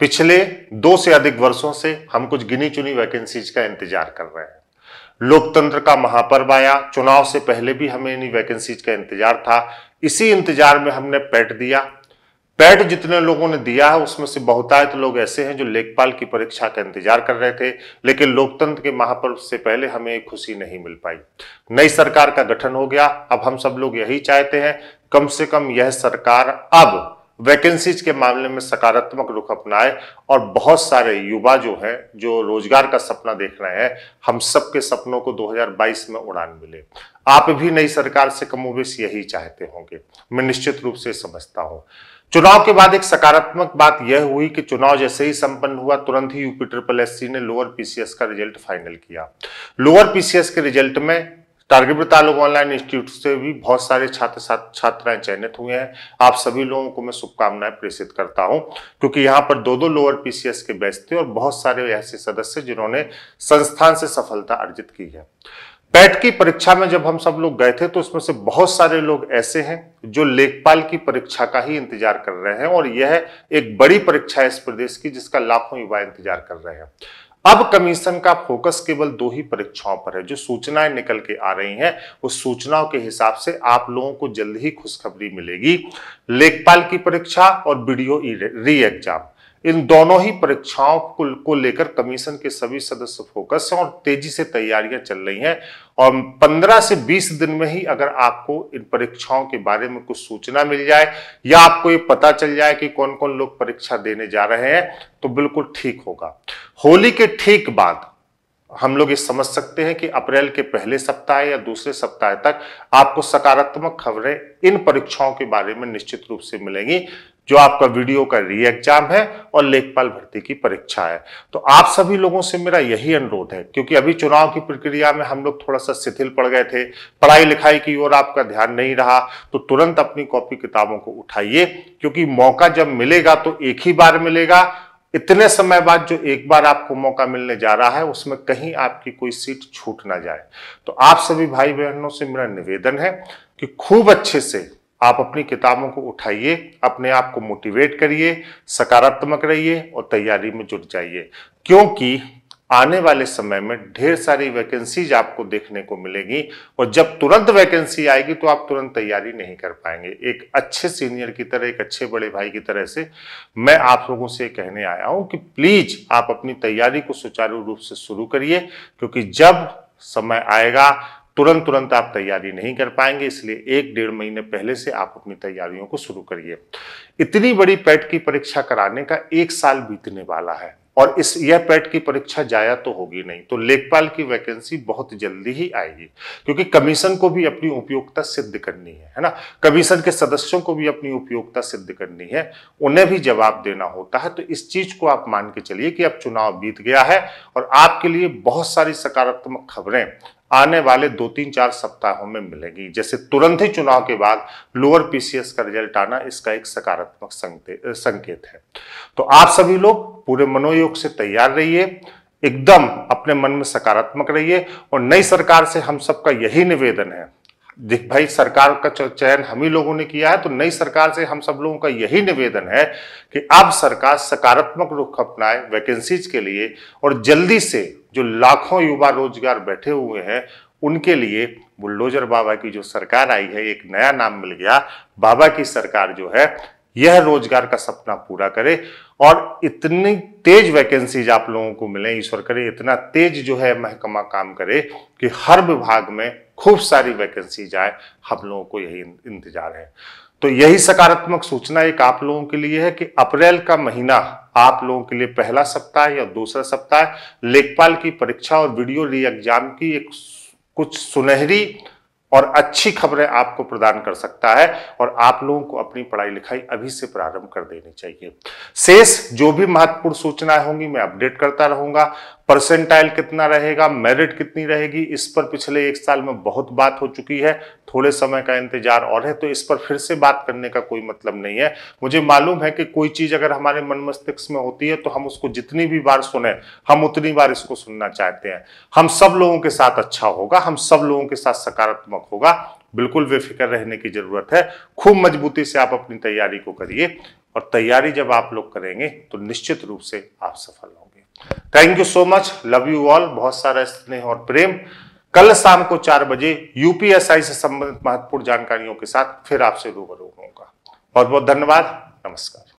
पिछले दो से अधिक वर्षों से हम कुछ गिनी चुनी वैकेंसीज का इंतजार कर रहे हैं लोकतंत्र का महापर्व आया चुनाव से पहले भी हमें इन्हीं वैकेंसीज का इंतजार था इसी इंतजार में हमने पैट दिया पैट जितने लोगों ने दिया है उसमें से बहुतायत लोग ऐसे हैं जो लेखपाल की परीक्षा का इंतजार कर रहे थे लेकिन लोकतंत्र के महापर्व से पहले हमें खुशी नहीं मिल पाई नई सरकार का गठन हो गया अब हम सब लोग यही चाहते हैं कम से कम यह सरकार अब वैकेंसीज के मामले में सकारात्मक रुख अपनाए और बहुत सारे युवा जो हैं जो रोजगार का सपना देख रहे हैं हम सब के सपनों को 2022 में उड़ान मिले आप भी नई सरकार से कमोवेश यही चाहते होंगे मैं निश्चित रूप से समझता हूँ चुनाव के बाद एक सकारात्मक बात यह हुई कि चुनाव जैसे ही संपन्न हुआ तुरंत ही यूपी ट्रिपल एस ने लोअर पीसीएस का रिजल्ट फाइनल किया लोअर पीसीएस के रिजल्ट में टारगेट तालुक ऑनलाइन इंस्टीट्यूट से भी बहुत सारे छात्र छात्राएं चयनित हुए हैं आप सभी लोगों को मैं शुभकामनाएं प्रेषित करता हूं क्योंकि यहां पर दो दो लोअर पीसीएस के बैच थे और बहुत सारे ऐसे सदस्य जिन्होंने संस्थान से सफलता अर्जित की है पैट की परीक्षा में जब हम सब लोग गए थे तो उसमें से बहुत सारे लोग ऐसे हैं जो लेखपाल की परीक्षा का ही इंतजार कर रहे हैं और यह एक बड़ी परीक्षा है इस प्रदेश की जिसका लाखों युवा इंतजार कर रहे हैं अब कमीशन का फोकस केवल दो ही परीक्षाओं पर है जो सूचनाएं निकल के आ रही हैं उस सूचनाओं के हिसाब से आप लोगों को जल्द ही खुशखबरी मिलेगी लेखपाल की परीक्षा और वीडियो री एग्जाम इन दोनों ही परीक्षाओं को, को लेकर कमीशन के सभी सदस्य फोकस हैं और तेजी से तैयारियां चल रही हैं और 15 से 20 दिन में ही अगर आपको इन परीक्षाओं के बारे में कुछ सूचना मिल जाए या आपको ये पता चल जाए कि कौन कौन लोग परीक्षा देने जा रहे हैं तो बिल्कुल ठीक होगा होली के ठीक बाद हम लोग ये समझ सकते हैं कि अप्रैल के पहले सप्ताह या दूसरे सप्ताह तक आपको सकारात्मक खबरें इन परीक्षाओं के बारे में निश्चित रूप से मिलेंगी जो आपका वीडियो का री एग्जाम है और लेखपाल भर्ती की परीक्षा है तो आप सभी लोगों से मेरा यही अनुरोध है क्योंकि अभी चुनाव की प्रक्रिया में हम लोग थोड़ा सा शिथिल पड़ गए थे पढ़ाई लिखाई की ओर आपका ध्यान नहीं रहा तो तुरंत अपनी कॉपी किताबों को उठाइए क्योंकि मौका जब मिलेगा तो एक ही बार मिलेगा इतने समय बाद जो एक बार आपको मौका मिलने जा रहा है उसमें कहीं आपकी कोई सीट छूट ना जाए तो आप सभी भाई बहनों से मेरा निवेदन है कि खूब अच्छे से आप अपनी किताबों को उठाइए अपने आप को मोटिवेट करिए सकारात्मक रहिए और तैयारी में जुट जाइए क्योंकि आने वाले समय में ढेर सारी वैकेंसीज आपको देखने को मिलेगी और जब तुरंत वैकेंसी आएगी तो आप तुरंत तैयारी नहीं कर पाएंगे एक अच्छे सीनियर की तरह एक अच्छे बड़े भाई की तरह से मैं आप लोगों से कहने आया हूं कि प्लीज आप अपनी तैयारी को सुचारू रूप से शुरू करिए क्योंकि जब समय आएगा तुरंत तुरंत आप तैयारी नहीं कर पाएंगे इसलिए एक डेढ़ महीने पहले से आप अपनी तैयारियों को शुरू करिए इतनी बड़ी पेट की परीक्षा कराने का एक साल बीतने वाला है और इस यह पेट की परीक्षा जाया तो होगी नहीं तो लेखपाल की वैकेंसी बहुत जल्दी ही आएगी क्योंकि कमीशन को भी अपनी उपयोगिता सिद्ध करनी है है ना कमीशन के सदस्यों को भी अपनी उपयोगिता सिद्ध करनी है उन्हें भी जवाब देना होता है तो इस चीज को आप मान के चलिए कि अब चुनाव बीत गया है और आपके लिए बहुत सारी सकारात्मक खबरें आने वाले दो तीन चार सप्ताहों में मिलेगी जैसे तुरंत ही चुनाव के बाद लोअर पीसीएस का रिजल्ट आना इसका एक सकारात्मक संकेत है तो आप सभी लोग पूरे मनोयोग से तैयार रहिए एकदम अपने मन में सकारात्मक रहिए और नई सरकार से हम सबका यही निवेदन है देख भाई सरकार का चयन हम ही लोगों ने किया है तो नई सरकार से हम सब लोगों का यही निवेदन है कि अब सरकार सकारात्मक रुख अपनाए वैकेंसीज के लिए और जल्दी से जो लाखों युवा रोजगार बैठे हुए हैं उनके लिए बुलडोजर बाबा की जो सरकार आई है एक नया नाम मिल गया बाबा की सरकार जो है यह रोजगार का सपना पूरा करे और इतनी तेज वैकेंसीज आप लोगों को मिले ईश्वर करे इतना तेज जो है महकमा काम करे कि हर विभाग में खूब सारी वैकेंसी जाए हम लोगों को यही इंतजार है तो यही सकारात्मक सूचना एक आप लोगों के लिए है कि अप्रैल का महीना आप लोगों के लिए पहला सप्ताह या दूसरा सप्ताह लेखपाल की परीक्षा और वीडियो री एग्जाम की एक कुछ सुनहरी और अच्छी खबरें आपको प्रदान कर सकता है और आप लोगों को अपनी पढ़ाई लिखाई अभी से प्रारंभ कर देनी चाहिए शेष जो भी महत्वपूर्ण सूचनाएं होंगी मैं अपडेट करता रहूंगा परसेंटाइल कितना रहेगा मेरिट कितनी रहेगी इस पर पिछले एक साल में बहुत बात हो चुकी है थोड़े समय का इंतजार और है तो इस पर फिर से बात करने का कोई मतलब नहीं है मुझे मालूम है कि कोई चीज अगर हमारे मन मस्तिष्क में होती है तो हम उसको जितनी भी बार सुने हम उतनी बार इसको सुनना चाहते हैं हम सब लोगों के साथ अच्छा होगा हम सब लोगों के साथ सकारात्मक होगा बिल्कुल बेफिक्र रहने की जरूरत है खूब मजबूती से आप अपनी तैयारी को करिए और तैयारी जब आप लोग करेंगे तो निश्चित रूप से आप सफल होंगे thank you so much love you all बहुत सारा स्नेह और प्रेम कल शाम को चार बजे यूपीएसआई से संबंधित महत्वपूर्ण जानकारियों के साथ फिर आपसे रूबरू होगा बहुत बहुत धन्यवाद नमस्कार